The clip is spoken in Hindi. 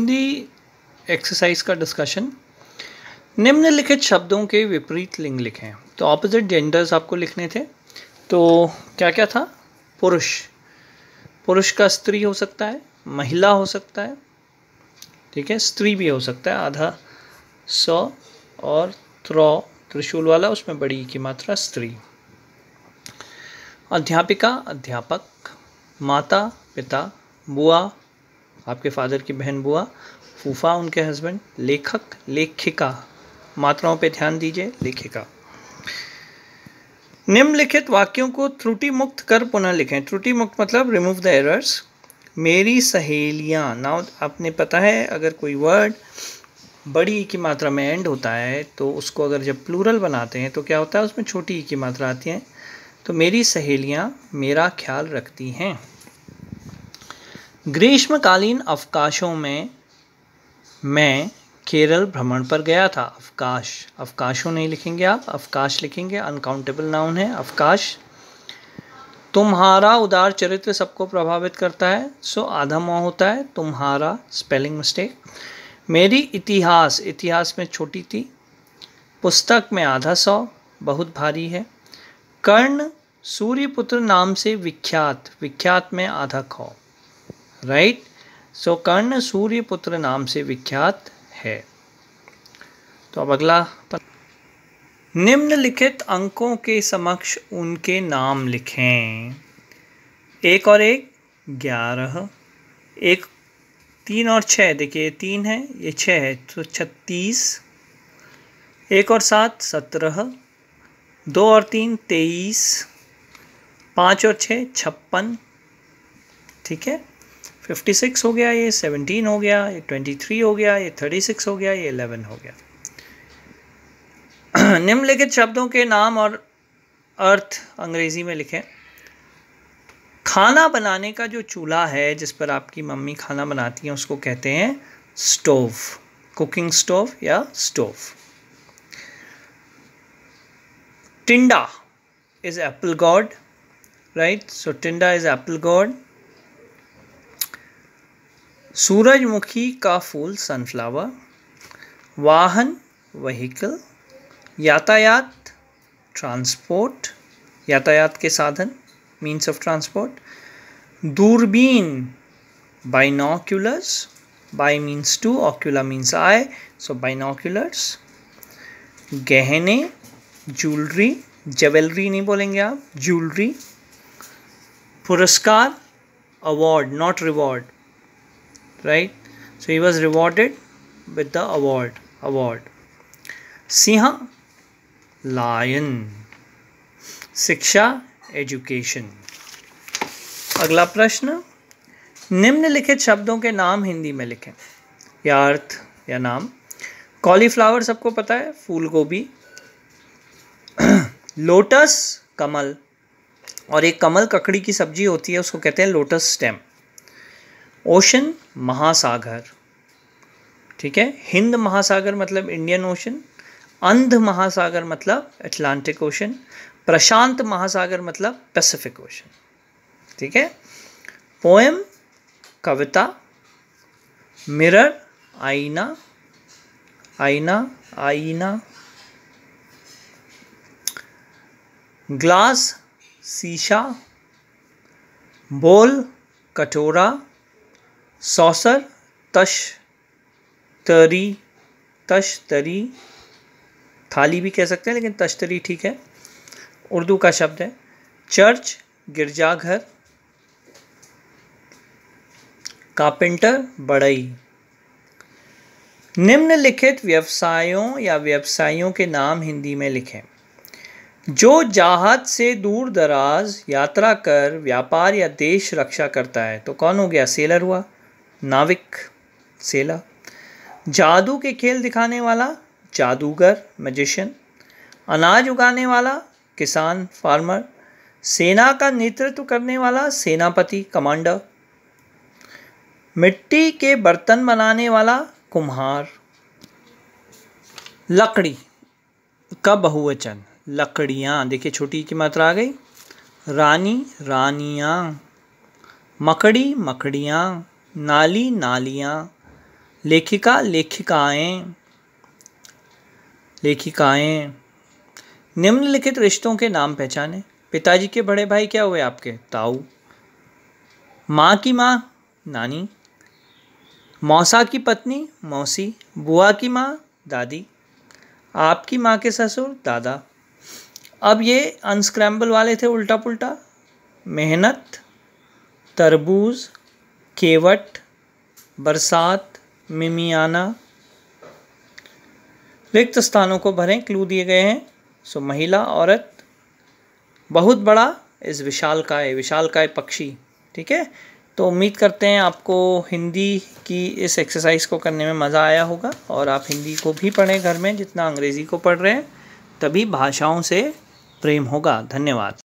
हिंदी एक्सरसाइज का डिस्कशन निम्नलिखित शब्दों के विपरीत लिंग लिखें तो ऑपोजिट जेंडर्स आपको लिखने थे तो क्या क्या था पुरुष पुरुष का स्त्री हो सकता है महिला हो सकता है ठीक है स्त्री भी हो सकता है आधा स और त्र त्रिशूल वाला उसमें बड़ी की मात्रा स्त्री अध्यापिका अध्यापक माता पिता बुआ आपके फादर की बहन बुआ फूफा उनके हस्बैंड लेखक लेखिका मात्राओं पे ध्यान दीजिए लेखिका निम्नलिखित वाक्यों को त्रुटि मुक्त कर पुनः लिखें त्रुटि मुक्त मतलब रिमूव द एरर्स मेरी सहेलियाँ नाउ आपने पता है अगर कोई वर्ड बड़ी e की मात्रा में एंड होता है तो उसको अगर जब प्लूरल बनाते हैं तो क्या होता है उसमें छोटी e की मात्रा आती है तो मेरी सहेलियाँ मेरा ख्याल रखती हैं ग्रीष्मकालीन अवकाशों में मैं केरल भ्रमण पर गया था अवकाश अवकाशों नहीं लिखेंगे आप अवकाश लिखेंगे अनकाउंटेबल नाउन है अवकाश तुम्हारा उदार चरित्र सबको प्रभावित करता है सो आधा मौ होता है तुम्हारा स्पेलिंग मिस्टेक मेरी इतिहास इतिहास में छोटी थी पुस्तक में आधा सौ बहुत भारी है कर्ण सूर्यपुत्र नाम से विख्यात विख्यात में आधा खौ राइट सो कर्ण सूर्य पुत्र नाम से विख्यात है तो अब अगला निम्नलिखित अंकों के समक्ष उनके नाम लिखें एक और एक ग्यारह एक तीन और छः देखिए तीन है ये छः है तो छत्तीस एक और सात सत्रह दो और तीन तेईस पाँच और छः छप्पन ठीक है फिफ्टी सिक्स हो गया ये सेवनटीन हो गया ये ट्वेंटी थ्री हो गया ये थर्टी सिक्स हो गया ये 11 हो गया निम्नलिखित शब्दों के नाम और अर्थ अंग्रेज़ी में लिखें खाना बनाने का जो चूल्हा है जिस पर आपकी मम्मी खाना बनाती हैं उसको कहते हैं स्टोव कुकिंग स्टोव या stove tinda is apple gourd right so tinda is apple gourd सूरजमुखी का फूल सनफ्लावर वाहन वहीकल यातायात ट्रांसपोर्ट यातायात के साधन मीन्स ऑफ ट्रांसपोर्ट दूरबीन binoculars bi means two ocular means eye so binoculars गहने ज्वेलरी ज्वेलरी नहीं बोलेंगे आप ज्वेलरी पुरस्कार award not reward right so he was rewarded with the award award सिंह लायन शिक्षा एजुकेशन अगला प्रश्न निम्नलिखित शब्दों के नाम हिंदी में लिखें या अर्थ या नाम कॉलीफ्लावर सबको पता है फूल गोभी लोटस कमल और एक कमल ककड़ी की सब्जी होती है उसको कहते हैं लोटस स्टेम ओशन महासागर ठीक है हिंद महासागर मतलब इंडियन ओशन अंध महासागर मतलब अटलांटिक ओशन प्रशांत महासागर मतलब पैसिफिक ओशन ठीक है पोएम कविता मिरर आईना आईना आईना ग्लास शीशा बोल कटोरा सौसर तश तरी तश तरी थाली भी कह सकते हैं लेकिन तश्तरी ठीक है उर्दू का शब्द है चर्च गिरजाघर कारपेंटर बड़ई निम्नलिखित व्यवसायों या व्यवसायियों के नाम हिंदी में लिखें जो जहाज से दूर दराज यात्रा कर व्यापार या देश रक्षा करता है तो कौन हो गया सेलर हुआ नाविक सेला जादू के खेल दिखाने वाला जादूगर मैजिशियन अनाज उगाने वाला किसान फार्मर सेना का नेतृत्व करने वाला सेनापति कमांडर मिट्टी के बर्तन बनाने वाला कुम्हार लकड़ी का बहुवचन लकड़ियाँ देखिए छोटी की मात्रा आ गई रानी रानियाँ मकड़ी मकड़ियाँ नाली नालियाँ लेखिका लेखिकाएँ लेखिकाएँ निम्नलिखित रिश्तों के नाम पहचाने पिताजी के बड़े भाई क्या हुए आपके ताऊ माँ की माँ नानी मौसा की पत्नी मौसी बुआ की माँ दादी आपकी माँ के ससुर दादा अब ये अनस्क्रैम्बल वाले थे उल्टा पुल्टा मेहनत तरबूज केवट बरसात मिमियाना रिक्त स्थानों को भरें क्लू दिए गए हैं सो महिला औरत बहुत बड़ा इस विशाल काय विशाल काय पक्षी ठीक है तो उम्मीद करते हैं आपको हिंदी की इस एक्सरसाइज को करने में मज़ा आया होगा और आप हिंदी को भी पढ़ें घर में जितना अंग्रेज़ी को पढ़ रहे हैं तभी भाषाओं से प्रेम होगा धन्यवाद